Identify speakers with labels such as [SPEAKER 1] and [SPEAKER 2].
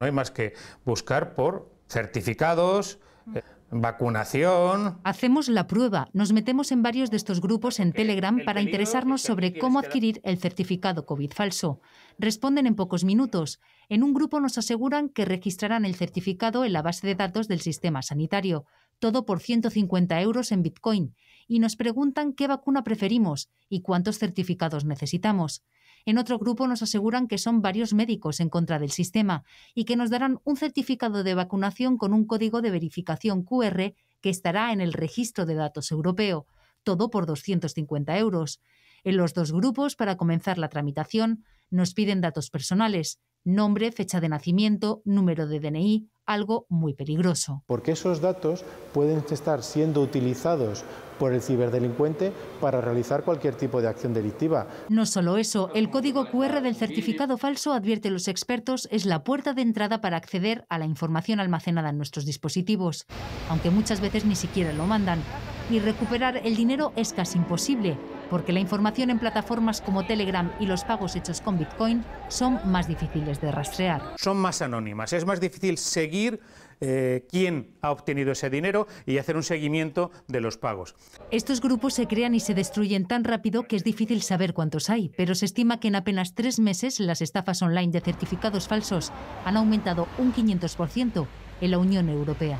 [SPEAKER 1] No hay más que buscar por certificados, mm. eh, vacunación.
[SPEAKER 2] Hacemos la prueba, nos metemos en varios de estos grupos en Telegram para interesarnos sobre cómo adquirir el certificado COVID falso. Responden en pocos minutos. En un grupo nos aseguran que registrarán el certificado en la base de datos del sistema sanitario, todo por 150 euros en Bitcoin, y nos preguntan qué vacuna preferimos y cuántos certificados necesitamos. En otro grupo nos aseguran que son varios médicos en contra del sistema y que nos darán un certificado de vacunación con un código de verificación QR que estará en el registro de datos europeo, todo por 250 euros. En los dos grupos, para comenzar la tramitación, nos piden datos personales, nombre, fecha de nacimiento, número de DNI, algo muy peligroso.
[SPEAKER 3] Porque esos datos pueden estar siendo utilizados por el ciberdelincuente para realizar cualquier tipo de acción delictiva.
[SPEAKER 2] No solo eso, el código QR del certificado falso, advierte los expertos, es la puerta de entrada para acceder a la información almacenada en nuestros dispositivos, aunque muchas veces ni siquiera lo mandan y recuperar el dinero es casi imposible, porque la información en plataformas como Telegram y los pagos hechos con Bitcoin son más difíciles de rastrear. Son
[SPEAKER 1] más anónimas, es más difícil seguir eh, quién ha obtenido ese dinero y hacer un seguimiento de los pagos.
[SPEAKER 2] Estos grupos se crean y se destruyen tan rápido que es difícil saber cuántos hay, pero se estima que en apenas tres meses las estafas online de certificados falsos han aumentado un 500% en la Unión Europea.